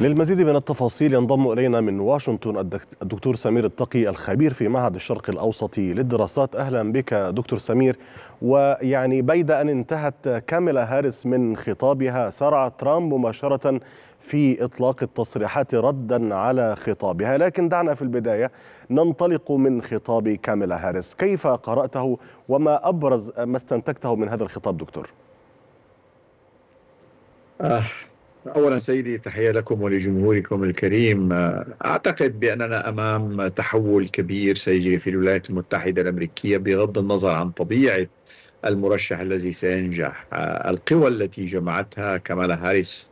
للمزيد من التفاصيل ينضم إلينا من واشنطن الدكتور سمير التقي الخبير في معهد الشرق الأوسط للدراسات أهلا بك دكتور سمير ويعني بيد أن انتهت كاميلا هاريس من خطابها سرع ترامب مباشرة في إطلاق التصريحات ردا على خطابها لكن دعنا في البداية ننطلق من خطاب كاميلا هاريس كيف قرأته وما أبرز ما استنتجته من هذا الخطاب دكتور؟ آه أولا سيدي تحية لكم ولجمهوركم الكريم أعتقد بأننا أمام تحول كبير سيجري في الولايات المتحدة الأمريكية بغض النظر عن طبيعة المرشح الذي سينجح القوى التي جمعتها كمالا هاريس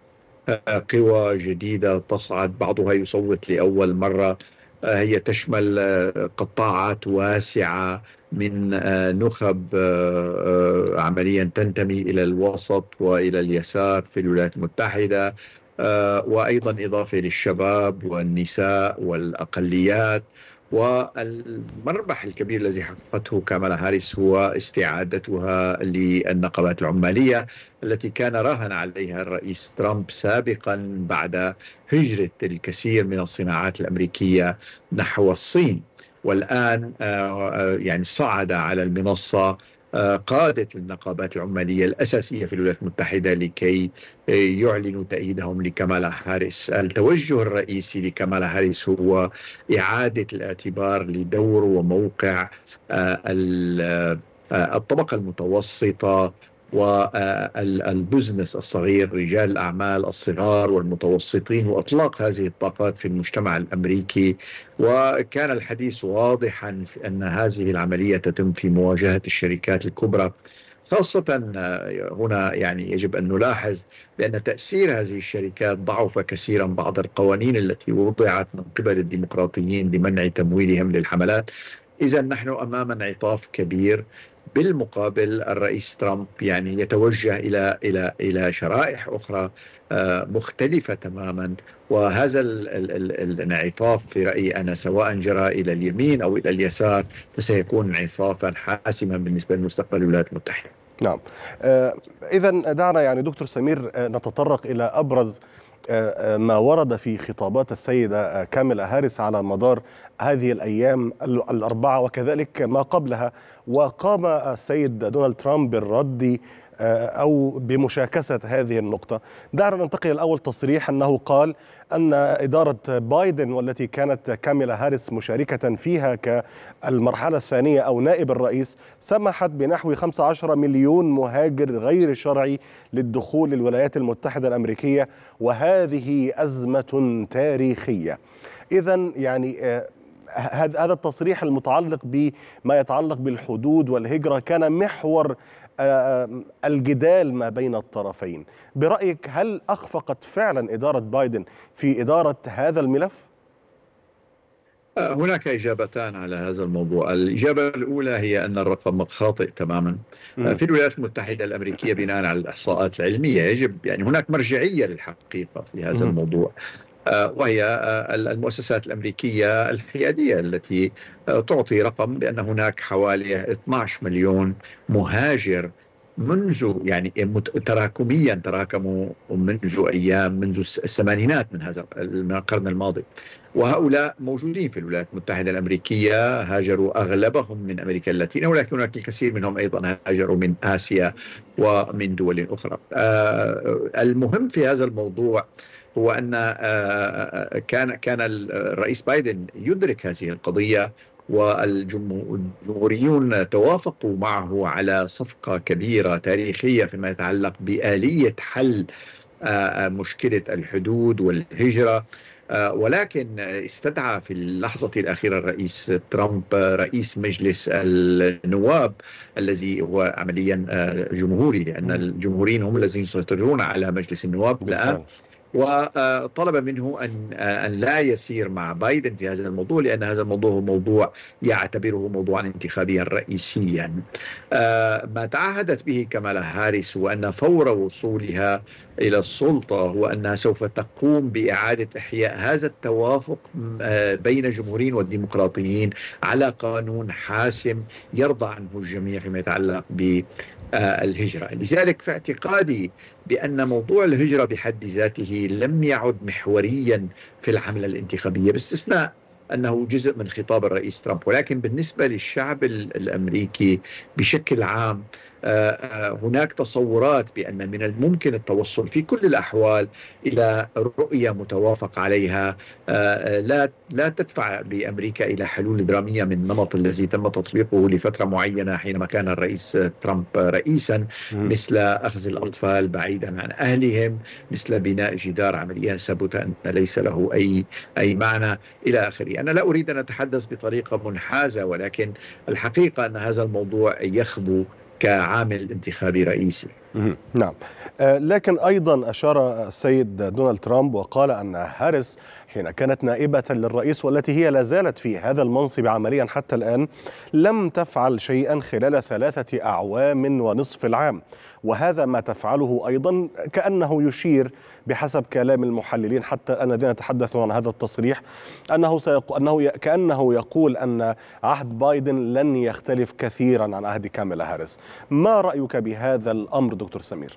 قوى جديدة تصعد بعضها يصوت لأول مرة هي تشمل آه، قطاعات واسعه من آه، نخب آه، عمليا تنتمي الى الوسط والى اليسار في الولايات المتحده وايضا اضافه للشباب والنساء والاقليات والمربح الكبير الذي حققته كامالا هاريس هو استعادتها للنقابات العمالية التي كان راهن عليها الرئيس ترامب سابقا بعد هجرة الكثير من الصناعات الأمريكية نحو الصين والآن آه، آه، يعني صعد على المنصة قادة النقابات العمالية الأساسية في الولايات المتحدة لكي آه، يعلنوا تأييدهم لكمالا هاريس التوجه الرئيسي لكمالا هاريس هو إعادة الاعتبار لدور وموقع آه، آه، الطبقة المتوسطة والبزنس الصغير رجال الأعمال الصغار والمتوسطين وإطلاق هذه الطاقات في المجتمع الأمريكي وكان الحديث واضحا في أن هذه العملية تتم في مواجهة الشركات الكبرى خاصة آه، هنا يعني يجب أن نلاحظ بأن تأثير هذه الشركات ضعف كثيرا بعض القوانين التي وضعت من قبل الديمقراطيين لمنع تمويلهم للحملات إذا نحن أمام انعطاف كبير بالمقابل الرئيس ترامب يعني يتوجه الى الى الى شرائح اخرى آه، مختلفه تماما وهذا الانعطاف في رايي انا سواء جرى الى اليمين او الى اليسار فسيكون انعطافا حاسما بالنسبه لمستقبل الولايات المتحده. نعم. آه، اذا دعنا يعني دكتور سمير آه، نتطرق الى ابرز ما ورد في خطابات السيدة كاميلا هاريس على مدار هذه الأيام الأربعة وكذلك ما قبلها وقام السيد دونالد ترامب بالرد آه، أو بمشاكسة هذه النقطة دعنا ننتقل الأول تصريح أنه قال أن إدارة بايدن والتي كانت كاميلا هاريس مشاركة فيها كالمرحلة الثانية أو نائب الرئيس سمحت بنحو 15 مليون مهاجر غير شرعي للدخول للولايات المتحدة الأمريكية وهذه أزمة تاريخية إذا يعني آه، هذا التصريح المتعلق بما يتعلق بالحدود والهجرة كان محور آه، آه، الجدال ما بين الطرفين برأيك هل أخفقت فعلا إدارة بايدن في إدارة هذا الملف؟ آه، هناك إجابتان على هذا الموضوع الإجابة الأولى هي أن الرقم خاطئ تماما في الولايات المتحدة الأمريكية بناء على الإحصاءات العلمية يجب يعني هناك مرجعية للحقيقة في هذا الموضوع وهي المؤسسات الامريكيه الحياديه التي تعطي رقم بان هناك حوالي 12 مليون مهاجر منذ يعني تراكميا تراكموا منذ ايام منذ الثمانينات من هذا من القرن الماضي وهؤلاء موجودين في الولايات المتحده الامريكيه هاجروا اغلبهم من امريكا اللاتينيه ولكن هناك الكثير منهم ايضا هاجروا من اسيا ومن دول اخرى آه، المهم في هذا الموضوع هو ان آه، آه، آه، كان كان الرئيس بايدن يدرك هذه القضيه والجمهوريون توافقوا معه على صفقه كبيره تاريخيه فيما يتعلق باليه حل مشكله الحدود والهجره ولكن استدعى في اللحظة الأخيرة الرئيس ترامب رئيس مجلس النواب الذي هو عمليا جمهوري لأن الجمهوريين هم الذين يسيطرون على مجلس النواب الآن وطلب منه أن أن لا يسير مع بايدن في هذا الموضوع لأن هذا الموضوع هو موضوع يعتبره موضوعا انتخابيا رئيسيا آه، ما تعهدت به كمالا هاريس هو ان فور وصولها الى السلطه هو انها سوف تقوم باعاده احياء هذا التوافق آه، بين الجمهوريين والديمقراطيين على قانون حاسم يرضى عنه الجميع فيما يتعلق بالهجره، آه، لذلك في اعتقادي بان موضوع الهجره بحد ذاته لم يعد محوريا في العمله الانتخابيه باستثناء انه جزء من خطاب الرئيس ترامب ولكن بالنسبه للشعب الامريكي بشكل عام آه، آه، هناك تصورات بأن من الممكن التوصل في كل الأحوال إلى رؤية متوافق عليها آه، لا لا تدفع بأمريكا إلى حلول درامية من النمط الذي تم تطبيقه لفترة معينة حينما كان الرئيس ترامب رئيسا مثل أخذ الأطفال بعيدا عن أهلهم مثل بناء جدار عمليا ثبت أن ليس له أي أي معنى إلى آخره أنا لا أريد أن أتحدث بطريقة منحازة ولكن الحقيقة أن هذا الموضوع يخبو كعامل انتخابي رئيسي نعم آه، لكن أيضا أشار السيد دونالد ترامب وقال أن هاريس حين كانت نائبة للرئيس والتي هي لا زالت في هذا المنصب عمليا حتى الآن لم تفعل شيئا خلال ثلاثة أعوام ونصف العام وهذا ما تفعله أيضا كأنه يشير بحسب كلام المحللين حتى الذين تحدثوا عن هذا التصريح أنه, سيق... أنه كأنه يقول أن عهد بايدن لن يختلف كثيرا عن عهد كاميلا هاريس ما رأيك بهذا الأمر دكتور سمير؟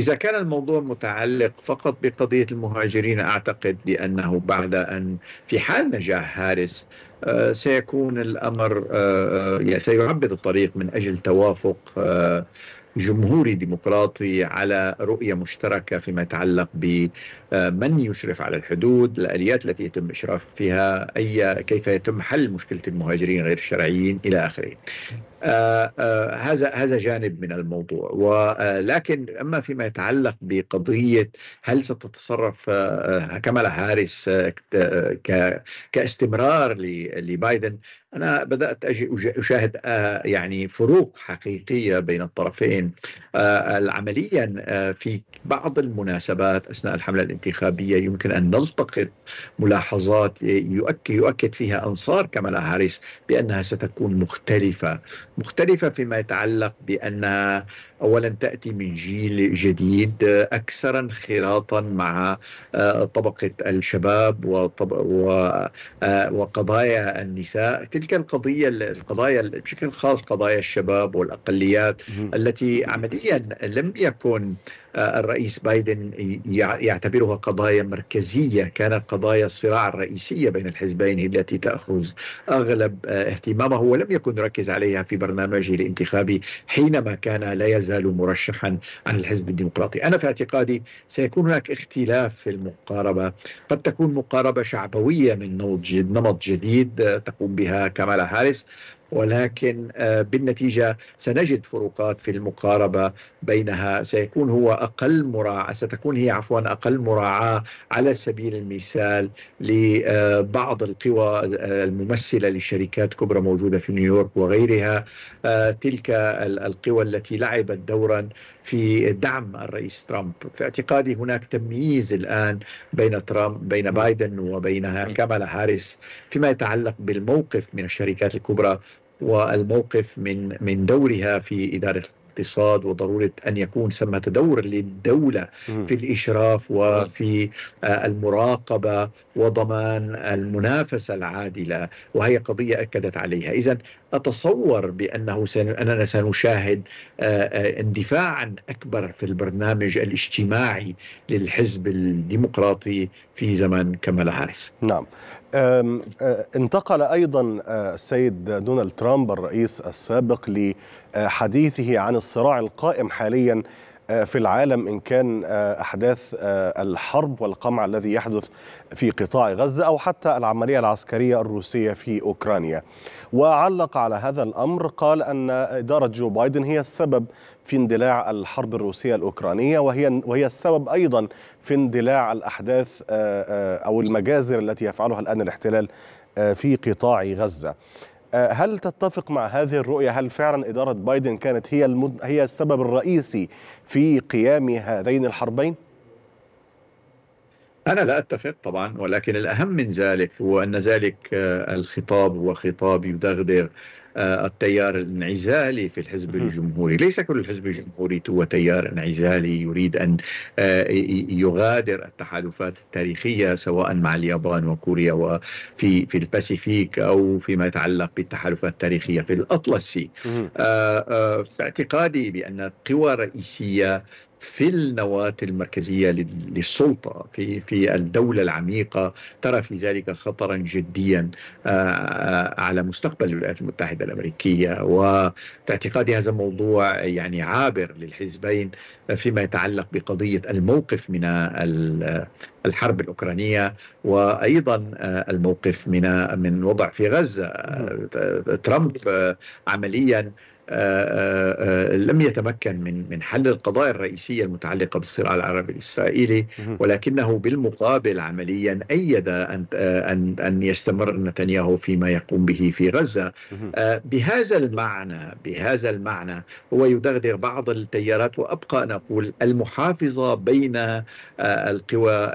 إذا كان الموضوع متعلق فقط بقضية المهاجرين أعتقد بأنه بعد أن في حال نجاح هارس آه، سيكون الأمر آه، آه، سيعبد الطريق من أجل توافق جمهوري ديمقراطي على رؤيه مشتركه فيما يتعلق بمن آه، يشرف على الحدود، الاليات التي يتم اشراف فيها، اي كيف يتم حل مشكله المهاجرين غير الشرعيين الى اخره. آه آه هذا هذا جانب من الموضوع ولكن آه، اما فيما يتعلق بقضيه هل ستتصرف آه، كمال هاريس كاستمرار لبايدن أنا بدأت أشاهد آه، يعني فروق حقيقية بين الطرفين آه، عمليا آه، في بعض المناسبات أثناء الحملة الانتخابية يمكن أن نلتقط ملاحظات يؤكد, يؤكد فيها أنصار كمال هاريس بأنها ستكون مختلفة مختلفة فيما يتعلق بأنها اولا تاتي من جيل جديد اكثر انخراطا مع آه، طبقه الشباب آه، وقضايا النساء تلك القضيه القضايا بشكل خاص قضايا الشباب والاقليات التي عمليا لم يكن آه، الرئيس بايدن يعتبرها قضايا مركزية كانت قضايا الصراع الرئيسية بين الحزبين هي التي تأخذ أغلب آه، اهتمامه ولم يكن يركز عليها في برنامجه الانتخابي حينما كان لا يزال مرشحا عن الحزب الديمقراطي أنا في اعتقادي سيكون هناك اختلاف في المقاربة قد تكون مقاربة شعبوية من نمط جديد آه، تقوم بها كمالا هاريس ولكن آه، بالنتيجة سنجد فروقات في المقاربة بينها سيكون هو أقل مراعاة ستكون هي عفوا أقل مراعاة على سبيل المثال لبعض آه، القوى آه، الممثلة لشركات كبرى موجودة في نيويورك وغيرها تلك القوى التي لعبت دورا في دعم الرئيس ترامب في اعتقادي هناك تمييز الآن بين ترامب بين بايدن وبين كامالا هاريس فيما يتعلق بالموقف من الشركات الكبرى والموقف من من دورها في اداره الاقتصاد وضروره ان يكون ثمه دور للدوله في الاشراف وفي آه، المراقبه وضمان المنافسه العادله وهي قضيه اكدت عليها، اذا اتصور بانه سن... اننا سنشاهد آه، آه، اندفاعا اكبر في البرنامج الاجتماعي للحزب الديمقراطي في زمن كمال هاريس. نعم، انتقل ايضا السيد دونالد ترامب الرئيس السابق لحديثه عن الصراع القائم حاليا في العالم ان كان احداث الحرب والقمع الذي يحدث في قطاع غزه او حتى العمليه العسكريه الروسيه في اوكرانيا وعلق على هذا الامر قال ان اداره جو بايدن هي السبب في اندلاع الحرب الروسية الأوكرانية وهي وهي السبب أيضا في اندلاع الأحداث آه، آه، أو المجازر التي يفعلها الآن الاحتلال آه، في قطاع غزة هل تتفق مع هذه الرؤية هل فعلا إدارة بايدن كانت هي المد... هي السبب الرئيسي في قيام هذين الحربين؟ أنا لا أتفق طبعا ولكن الأهم من ذلك هو أن ذلك الخطاب هو خطاب يدغدغ آه، التيار الانعزالي في الحزب الجمهوري ليس كل الحزب الجمهوري هو تيار انعزالي يريد أن آه، يغادر التحالفات التاريخية سواء مع اليابان وكوريا وفي في الباسيفيك أو فيما يتعلق بالتحالفات التاريخية في الأطلسي آه، في اعتقادي بأن قوى رئيسية في النواة المركزية للسلطة في في الدولة العميقة ترى في ذلك خطرا جديا آه، آه، على مستقبل الولايات المتحدة الأمريكية وتعتقادي هذا الموضوع يعني عابر للحزبين فيما يتعلق بقضية الموقف من الحرب الأوكرانية وأيضا آه، الموقف من من وضع في غزة ترامب عمليا آه، آه، آه، لم يتمكن من من حل القضايا الرئيسيه المتعلقه بالصراع العربي الاسرائيلي ولكنه بالمقابل عمليا ايد ان ان ان يستمر نتنياهو فيما يقوم به في غزه بهذا المعنى بهذا المعنى هو يدغدغ بعض التيارات وابقى ان اقول المحافظه بين القوى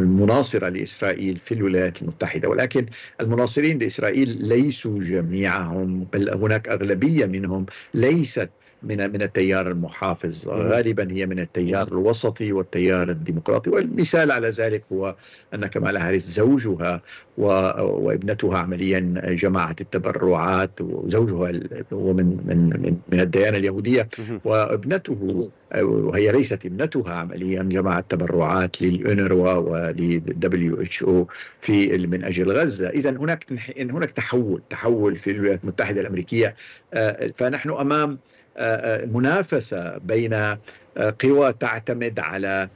المناصره لاسرائيل في الولايات المتحده ولكن المناصرين لاسرائيل ليسوا جميعهم بل هناك هناك أغلبية منهم ليست من من التيار المحافظ غالبا هي من التيار الوسطي والتيار الديمقراطي والمثال على ذلك هو ان كمال هاريس زوجها وابنتها عمليا جماعه التبرعات وزوجها هو من من من الديانه اليهوديه وابنته وهي ليست ابنتها عمليا جماعه تبرعات للانروا ولدبليو اتش او في من اجل غزه، اذا هناك هناك تحول تحول في الولايات المتحده الامريكيه آه، فنحن امام آه، آه، منافسه بين قوى تعتمد على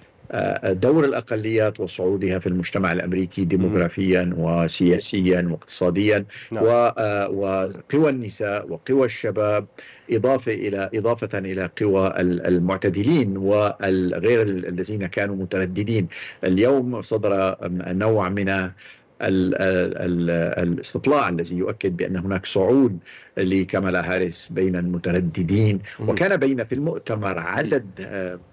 دور الأقليات وصعودها في المجتمع الأمريكي ديموغرافيا وسياسيا واقتصاديا نعم. آه، وقوى النساء وقوى الشباب إضافة إلى إضافة إلى قوى المعتدلين وغير الذين كانوا مترددين اليوم صدر نوع من ال الاستطلاع الذي يؤكد بأن هناك صعود لكمالا هاريس بين المترددين وكان بين في المؤتمر عدد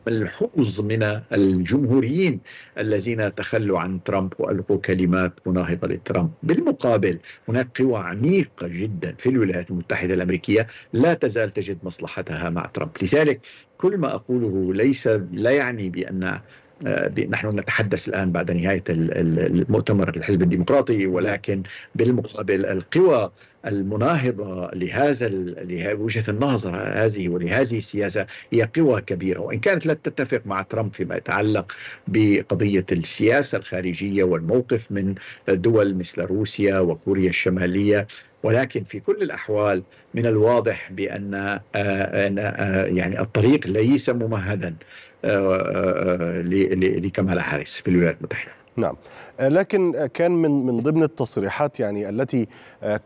ملحوظ آه، من الجمهوريين الذين تخلوا عن ترامب وألقوا كلمات مناهضة لترامب بالمقابل هناك قوى عميقة جدا في الولايات المتحدة الأمريكية لا تزال تجد مصلحتها مع ترامب لذلك كل ما أقوله ليس لا يعني بأن آه، نحن نتحدث الآن بعد نهاية المؤتمر الحزب الديمقراطي ولكن بالمقابل القوى المناهضة لهذا وجهة النظر هذه ولهذه السياسة هي قوى كبيرة وإن كانت لا تتفق مع ترامب فيما يتعلق بقضية السياسة الخارجية والموقف من دول مثل روسيا وكوريا الشمالية ولكن في كل الأحوال من الواضح بأن آه، آه، يعني الطريق ليس ممهدا آه، آه، آه، لكمال حارس في الولايات المتحده. نعم لكن كان من من ضمن التصريحات يعني التي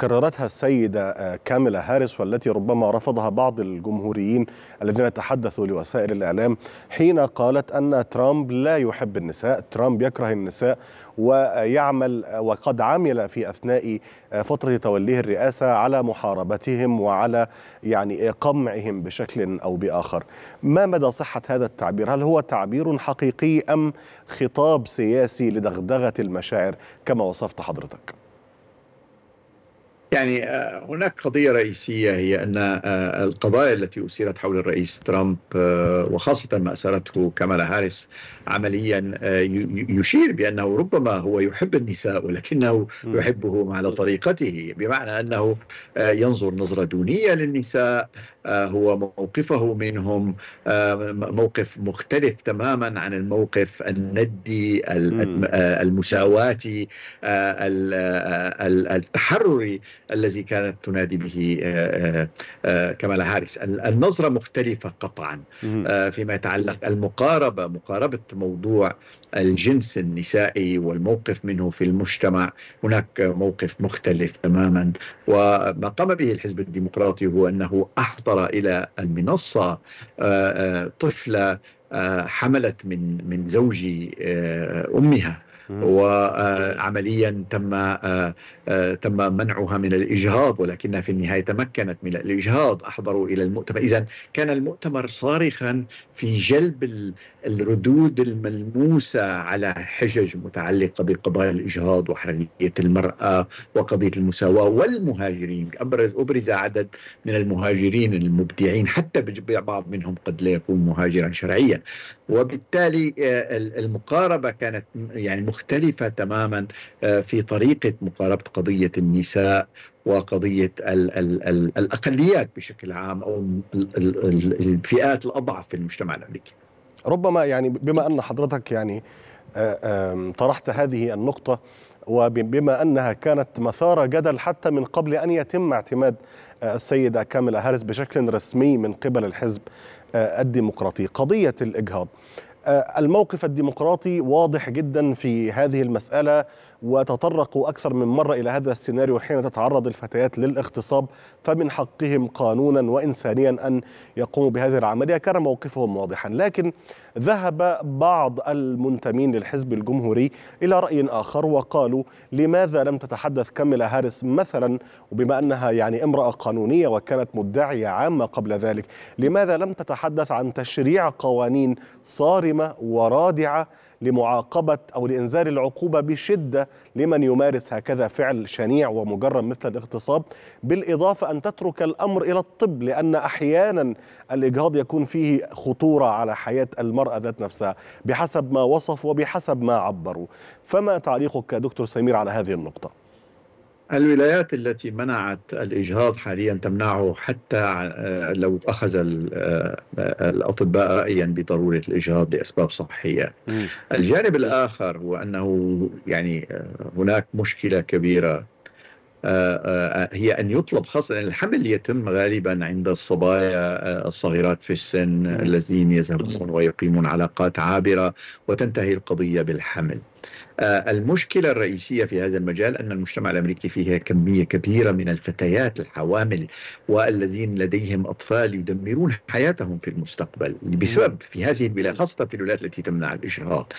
كررتها السيده كاميلا هاريس والتي ربما رفضها بعض الجمهوريين الذين تحدثوا لوسائل الاعلام حين قالت ان ترامب لا يحب النساء، ترامب يكره النساء ويعمل وقد عمل في أثناء فترة توليه الرئاسة على محاربتهم وعلى يعني قمعهم بشكل أو بآخر ما مدى صحة هذا التعبير؟ هل هو تعبير حقيقي أم خطاب سياسي لدغدغة المشاعر كما وصفت حضرتك؟ يعني آه، هناك قضية رئيسية هي أن آه، القضايا التي أثيرت حول الرئيس ترامب آه، وخاصة ما أثرته كمالا هاريس عمليا يشير بأنه ربما هو يحب النساء ولكنه يحبهم على طريقته بمعنى أنه ينظر نظرة دونية للنساء آه، هو موقفه منهم آه، موقف مختلف تماما عن الموقف الندي آه، المساواتي التحرري الذي كانت تنادي به كمالا هاريس النظرة مختلفة قطعا فيما يتعلق المقاربة مقاربة موضوع الجنس النسائي والموقف منه في المجتمع هناك موقف مختلف تماما وما قام به الحزب الديمقراطي هو أنه أحضر خطر إلى المنصة آه، آه، طفلة آه، حملت من من زوج أمها وعمليا تم تم منعها من الاجهاض ولكنها في النهايه تمكنت من الاجهاض احضروا الى المؤتمر اذا كان المؤتمر صارخا في جلب الردود الملموسة على حجج متعلقة بقضايا الإجهاض وحرية المرأة وقضية المساواة والمهاجرين أبرز أبرز عدد من المهاجرين المبدعين حتى بعض منهم قد لا يكون مهاجرا شرعيا وبالتالي آه، المقاربة كانت يعني مختلفة تماما آه، في طريقة مقاربة قضية النساء وقضية الـ الـ الـ الأقليات بشكل عام أو الفئات الأضعف في المجتمع الأمريكي ربما يعني بما ان حضرتك يعني آه، طرحت هذه النقطه وبما انها كانت مثار جدل حتى من قبل ان يتم اعتماد آه، السيده كاملا هارس بشكل رسمي من قبل الحزب آه، الديمقراطي قضيه الاجهاض الموقف الديمقراطي واضح جدا في هذه المساله وتطرقوا أكثر من مرة إلى هذا السيناريو حين تتعرض الفتيات للاغتصاب فمن حقهم قانونا وإنسانيا أن يقوموا بهذه العملية كان موقفهم واضحا لكن ذهب بعض المنتمين للحزب الجمهوري إلى رأي آخر وقالوا لماذا لم تتحدث كاميلا هاريس مثلا وبما أنها يعني امرأة قانونية وكانت مدعية عامة قبل ذلك لماذا لم تتحدث عن تشريع قوانين صارمة ورادعة لمعاقبة أو لإنذار العقوبة بشدة لمن يمارس هكذا فعل شنيع ومجرم مثل الاغتصاب بالإضافة أن تترك الأمر إلى الطب لأن أحيانا الإجهاض يكون فيه خطورة على حياة المرأة ذات نفسها بحسب ما وصف وبحسب ما عبروا فما تعليقك دكتور سمير على هذه النقطة؟ الولايات التي منعت الاجهاض حاليا تمنعه حتى آه، لو اخذ آه، الاطباء رايا بضروره الاجهاض لاسباب صحيه. الجانب الاخر هو انه يعني آه، هناك مشكله كبيره هي ان يطلب خاصه يعني الحمل يتم غالبا عند الصبايا الصغيرات في السن الذين يذهبون ويقيمون علاقات عابره وتنتهي القضيه بالحمل. آه، المشكلة الرئيسية في هذا المجال أن المجتمع الأمريكي فيه كمية كبيرة من الفتيات الحوامل والذين لديهم أطفال يدمرون حياتهم في المستقبل بسبب في هذه البلاد خاصة في الولايات التي تمنع الإشراق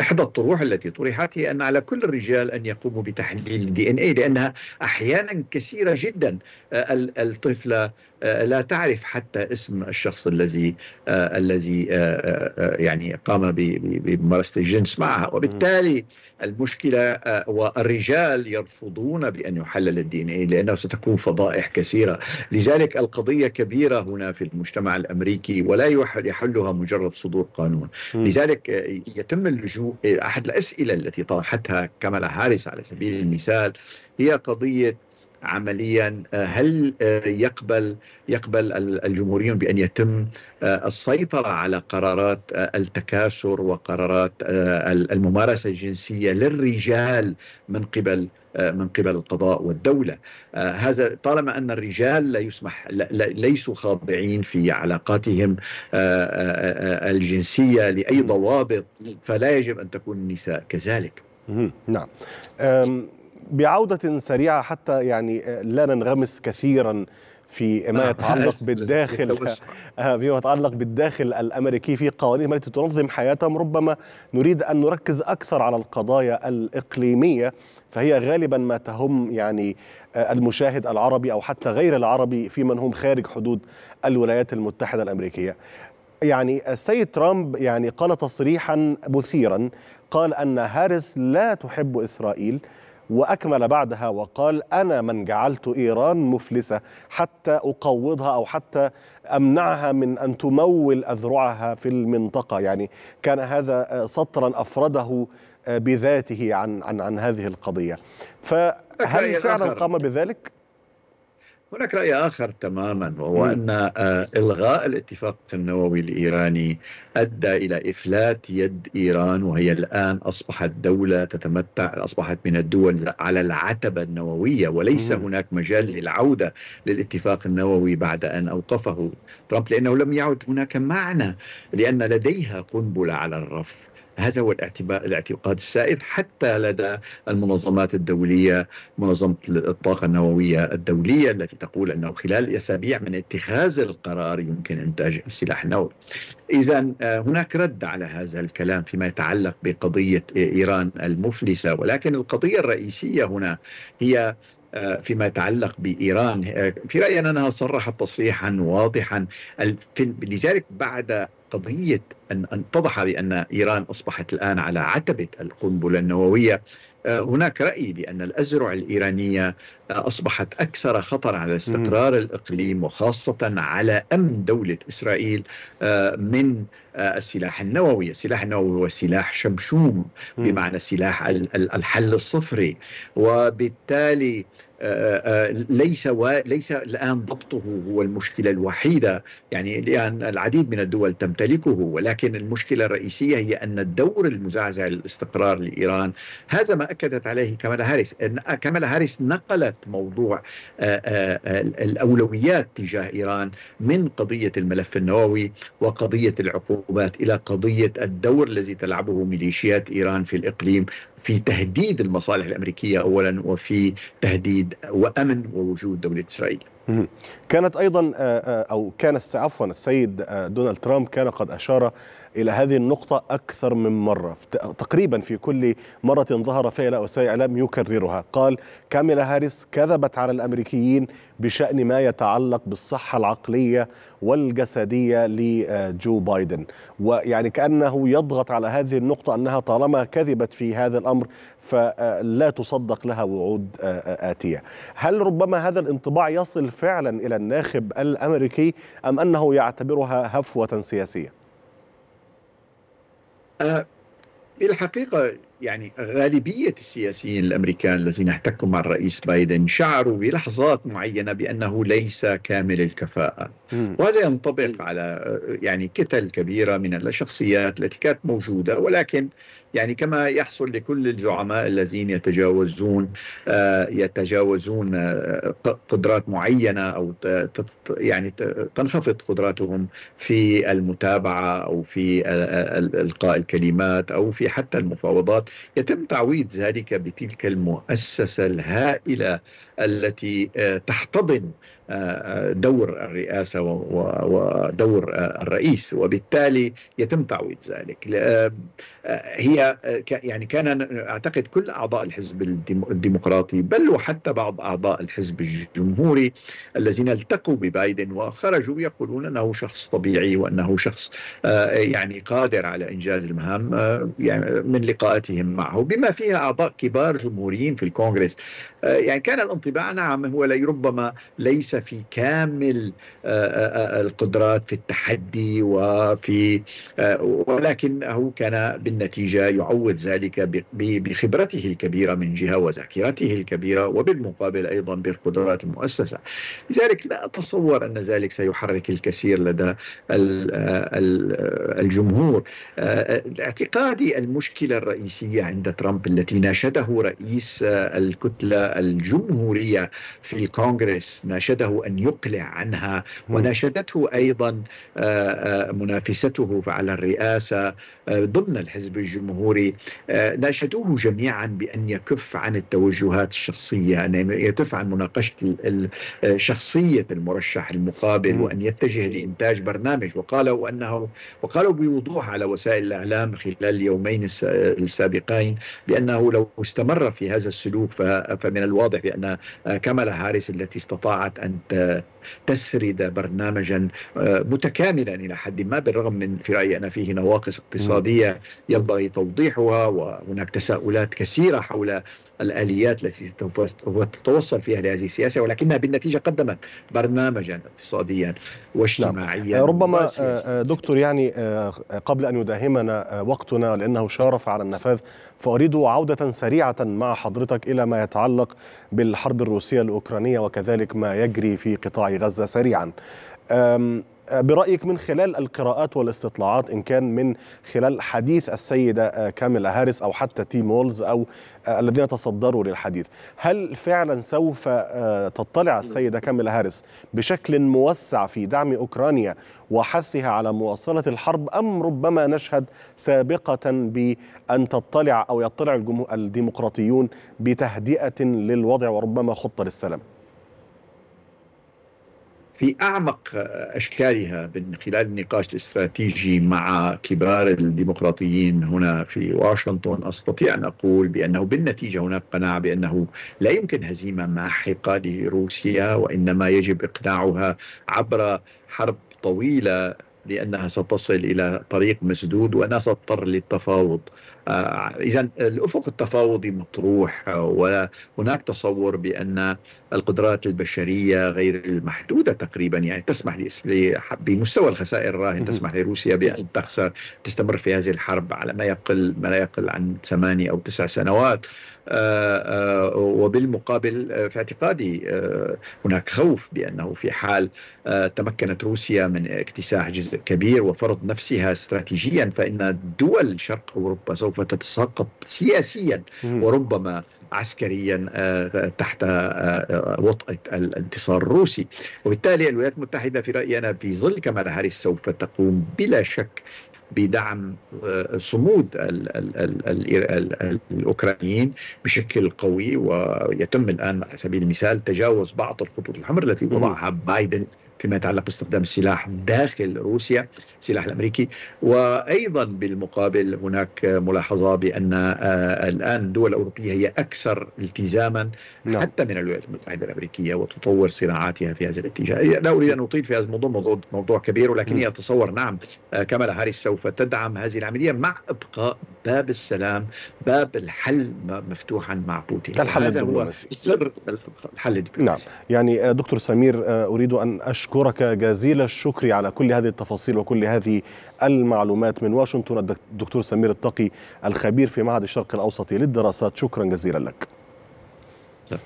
إحدى الطروح التي طرحت هي أن على كل الرجال أن يقوموا بتحليل الدي إن إيه لأنها أحيانا كثيرة جدا آه، الطفلة آه، لا تعرف حتى اسم الشخص الذي آه، الذي آه، يعني قام بممارسه الجنس معها وبالتالي المشكله والرجال يرفضون بان يحلل الدي ان اي لانه ستكون فضائح كثيره لذلك القضيه كبيره هنا في المجتمع الامريكي ولا يحلها مجرد صدور قانون لذلك يتم اللجوء احد الاسئله التي طرحتها كمالا هاريس على سبيل المثال هي قضيه عمليا آه، هل آه، يقبل يقبل الجمهوريون بان يتم آه، السيطره على قرارات التكاثر وقرارات الممارسه الجنسيه للرجال من قبل من قبل القضاء والدولة هذا طالما أن الرجال لا يسمح ليسوا خاضعين في علاقاتهم الجنسية لأي ضوابط فلا يجب أن تكون النساء كذلك نعم بعودة سريعة حتى يعني آه، لا ننغمس كثيرا في ما نعم. يتعلق بالداخل آه، فيما يتعلق بالداخل الامريكي في قوانينهم التي تنظم حياتهم ربما نريد ان نركز اكثر على القضايا الاقليميه فهي غالبا ما تهم يعني آه، المشاهد العربي او حتى غير العربي في من هم خارج حدود الولايات المتحده الامريكيه. يعني السيد ترامب يعني قال تصريحا مثيرا قال ان هاريس لا تحب اسرائيل وأكمل بعدها وقال أنا من جعلت إيران مفلسة حتى أقوضها أو حتى أمنعها من أن تمول أذرعها في المنطقة يعني كان هذا آه، سطرا أفرده آه، بذاته عن, عن, عن هذه القضية فهل فعلا قام بذلك؟ هناك رأي آخر تماما وهو أن آه، إلغاء الاتفاق النووي الإيراني أدى إلى إفلات يد إيران وهي الآن أصبحت دولة تتمتع أصبحت من الدول على العتبة النووية وليس هناك مجال للعودة للاتفاق النووي بعد أن أوقفه ترامب لأنه لم يعد هناك معنى لأن لديها قنبلة على الرف هذا هو الاعتقاد السائد حتى لدى المنظمات الدولية منظمة الطاقة النووية الدولية التي تقول أنه خلال أسابيع من اتخاذ القرار يمكن إنتاج السلاح النووي إذا آه، هناك رد على هذا الكلام فيما يتعلق بقضية إيران المفلسة ولكن القضية الرئيسية هنا هي آه، فيما يتعلق بايران آه، في رايي انها صرحت تصريحا واضحا لذلك بعد قضية أن, أن تضح بأن إيران أصبحت الآن على عتبة القنبلة النووية آه، هناك رأي بأن الأزرع الإيرانية آه، أصبحت أكثر خطرا على استقرار الإقليم وخاصة على أمن دولة إسرائيل آه، من آه، السلاح النووي السلاح النووي هو سلاح شمشوم بمعنى سلاح الحل الصفري وبالتالي آه، آه، ليس و... ليس الان ضبطه هو المشكله الوحيده يعني الان العديد من الدول تمتلكه ولكن المشكله الرئيسيه هي ان الدور المزعزع للاستقرار لايران هذا ما اكدت عليه كمال هاريس ان كمال هاريس نقلت موضوع الاولويات تجاه ايران من قضيه الملف النووي وقضيه العقوبات العقوبات الى قضيه الدور الذي تلعبه ميليشيات ايران في الاقليم في تهديد المصالح الامريكيه اولا وفي تهديد وامن ووجود دوله اسرائيل. كانت ايضا آه، آه، او كان عفوا السيد آه، دونالد ترامب كان قد اشار إلى هذه النقطة أكثر من مرة تقريبا في كل مرة ظهر فيها وسائل الإعلام يكررها قال كاميلا هاريس كذبت على الأمريكيين بشأن ما يتعلق بالصحة العقلية والجسدية لجو بايدن ويعني كأنه يضغط على هذه النقطة أنها طالما كذبت في هذا الأمر فلا تصدق لها وعود آتية هل ربما هذا الانطباع يصل فعلا إلى الناخب الأمريكي أم أنه يعتبرها هفوة سياسية؟ آه، الحقيقة يعني غالبية السياسيين الأمريكان الذين احتكوا مع الرئيس بايدن شعروا بلحظات معينة بأنه ليس كامل الكفاءة وهذا ينطبق على يعني كتل كبيرة من الشخصيات التي كانت موجودة ولكن يعني كما يحصل لكل الزعماء الذين يتجاوزون آه، يتجاوزون آه، قدرات معينه او يعني تنخفض قدراتهم في المتابعه او في آه، القاء الكلمات او في حتى المفاوضات يتم تعويض ذلك بتلك المؤسسة الهائلة التي آه، تحتضن آه، آه، دور الرئاسة ودور الرئيس وبالتالي يتم تعويض ذلك آه، هي آه، يعني كان اعتقد كل اعضاء الحزب الديمقراطي بل وحتى بعض اعضاء الحزب الجمهوري الذين التقوا ببايدن وخرجوا يقولون انه شخص طبيعي وانه شخص آه، يعني قادر على انجاز المهام يعني من لقاءاتهم معه بما فيها اعضاء كبار جمهوريين في الكونغرس يعني كان الانطباع نعم هو ربما ليس في كامل القدرات في التحدي وفي ولكنه كان بالنتيجة يعوض ذلك بخبرته الكبيرة من جهة وذاكرته الكبيرة وبالمقابل أيضا بقدرات المؤسسة لذلك لا أتصور أن ذلك سيحرك الكثير لدى الجمهور اعتقادي المشكلة الرئيسية عند ترامب التي ناشده رئيس الكتلة الجمهورية في الكونغرس ناشده أن يقلع عنها وناشدته أيضا آه، آه، منافسته على الرئاسة آه، ضمن الحزب الحزب الجمهوري آه، ناشدوه جميعا بأن يكف عن التوجهات الشخصية أن يعني يكف عن مناقشة آه، شخصية المرشح المقابل وأن يتجه لإنتاج برنامج وقالوا أنه وقالوا بوضوح على وسائل الإعلام خلال اليومين السابقين بأنه لو استمر في هذا السلوك فمن الواضح بأن آه، كامالا هاريس التي استطاعت أن تسرد برنامجا متكاملا إلى حد ما بالرغم من في رأيي أنا فيه نواقص اقتصادية ينبغي توضيحها وهناك تساؤلات كثيرة حول الآليات التي تتوصل فيها لهذه السياسة ولكنها بالنتيجة قدمت برنامجا اقتصاديا واجتماعيا نعم. ربما آه، آه، دكتور يعني آه، قبل أن يداهمنا وقتنا لأنه شارف على النفاذ فأريد عودة سريعة مع حضرتك إلى ما يتعلق بالحرب الروسية الأوكرانية وكذلك ما يجري في قطاع غزة سريعا برأيك من خلال القراءات والاستطلاعات إن كان من خلال حديث السيدة آه، كاميلا هاريس أو حتى تيم مولز أو آه، الذين تصدروا للحديث هل فعلا سوف آه، تطلع نعم. السيدة كاميلا هاريس بشكل موسع في دعم أوكرانيا وحثها على مواصلة الحرب أم ربما نشهد سابقة بأن تطلع أو يطلع الديمقراطيون بتهدئة للوضع وربما خطة للسلام في اعمق اشكالها من خلال النقاش الاستراتيجي مع كبار الديمقراطيين هنا في واشنطن استطيع ان اقول بانه بالنتيجه هناك قناعه بانه لا يمكن هزيمه ماحقه لروسيا وانما يجب اقناعها عبر حرب طويله لأنها ستصل إلى طريق مسدود وأنا سأضطر للتفاوض آه، إذا الأفق التفاوضي مطروح آه، وهناك تصور بأن القدرات البشرية غير المحدودة تقريبا يعني تسمح بمستوى الخسائر الراهن تسمح لروسيا بأن تخسر تستمر في هذه الحرب على ما يقل ما لا يقل عن ثماني أو تسع سنوات آه، آه، وبالمقابل آه، في اعتقادي هناك خوف بأنه في حال تمكنت روسيا من اكتساح جزء كبير وفرض نفسها استراتيجيا فإن دول شرق أوروبا سوف تتساقط سياسيا وربما عسكريا تحت وطأة الانتصار الروسي وبالتالي الولايات المتحدة في رأيي أنا في ظل كمال هاريس سوف تقوم بلا شك بدعم آه، صمود الأوكرانيين بشكل قوي ويتم الآن على سبيل المثال تجاوز بعض الخطوط الحمر التي وضعها بايدن فيما يتعلق باستخدام السلاح داخل روسيا السلاح الامريكي وايضا بالمقابل هناك ملاحظه بان آه، الان الدول الاوروبيه هي اكثر التزاما لا. نعم. حتى من الولايات المتحده الامريكيه وتطور صناعاتها في هذا الاتجاه لا اريد ان اطيل في هذا الموضوع موضوع كبير ولكني نعم. اتصور نعم آه، كمال هاريس سوف تدعم هذه العمليه مع ابقاء باب السلام باب الحل مفتوحا مع بوتين الحل الدبلوماسي السر الحل الدبلوماسي نعم يعني آه، دكتور سمير اريد ان اشكر أشكرك جزيل الشكر على كل هذه التفاصيل وكل هذه المعلومات من واشنطن الدكتور سمير التقي الخبير في معهد الشرق الأوسط للدراسات شكرا جزيلا لك